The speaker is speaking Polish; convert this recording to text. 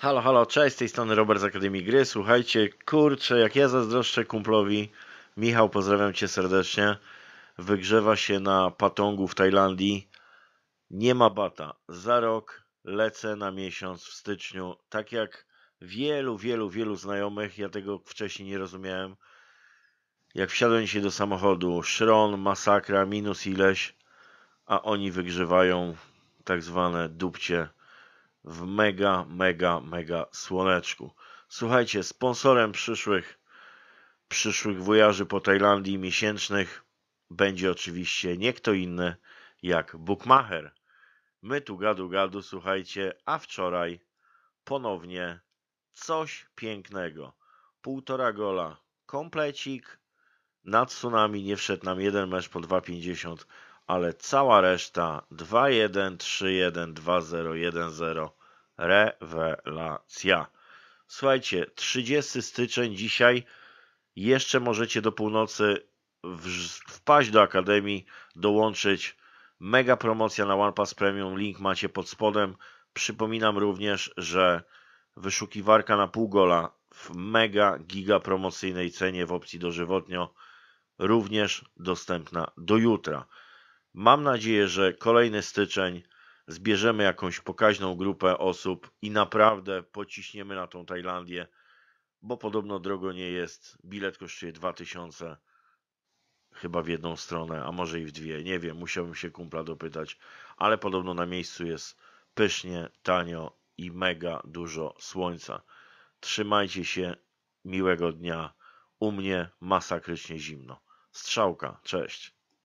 Halo, halo, cześć, z tej strony Robert z Akademii Gry. Słuchajcie, kurczę, jak ja zazdroszczę kumplowi, Michał, pozdrawiam Cię serdecznie, wygrzewa się na Patongu w Tajlandii. Nie ma bata. Za rok lecę na miesiąc w styczniu. Tak jak wielu, wielu, wielu znajomych, ja tego wcześniej nie rozumiałem. Jak wsiadłem się do samochodu, szron, masakra, minus ileś, a oni wygrzewają tak zwane dupcie w mega, mega, mega słoneczku. Słuchajcie, sponsorem przyszłych, przyszłych wojaży po Tajlandii miesięcznych będzie oczywiście nie kto inny jak Bukmacher. My tu gadu gadu, słuchajcie, a wczoraj ponownie coś pięknego. Półtora gola, komplecik, nad tsunami nie wszedł nam jeden mecz po 2,50, ale cała reszta 21312010 rewelacja. Słuchajcie, 30 styczeń dzisiaj jeszcze możecie do północy wpaść do Akademii, dołączyć. Mega promocja na OnePass Premium, link macie pod spodem. Przypominam również, że wyszukiwarka na półgola w mega giga promocyjnej cenie w opcji dożywotnio również dostępna do jutra. Mam nadzieję, że kolejny styczeń zbierzemy jakąś pokaźną grupę osób i naprawdę pociśniemy na tą Tajlandię, bo podobno drogo nie jest. Bilet kosztuje 2000 chyba w jedną stronę, a może i w dwie. Nie wiem, musiałbym się kumpla dopytać, ale podobno na miejscu jest pysznie, tanio i mega dużo słońca. Trzymajcie się, miłego dnia. U mnie masakrycznie zimno. Strzałka, cześć.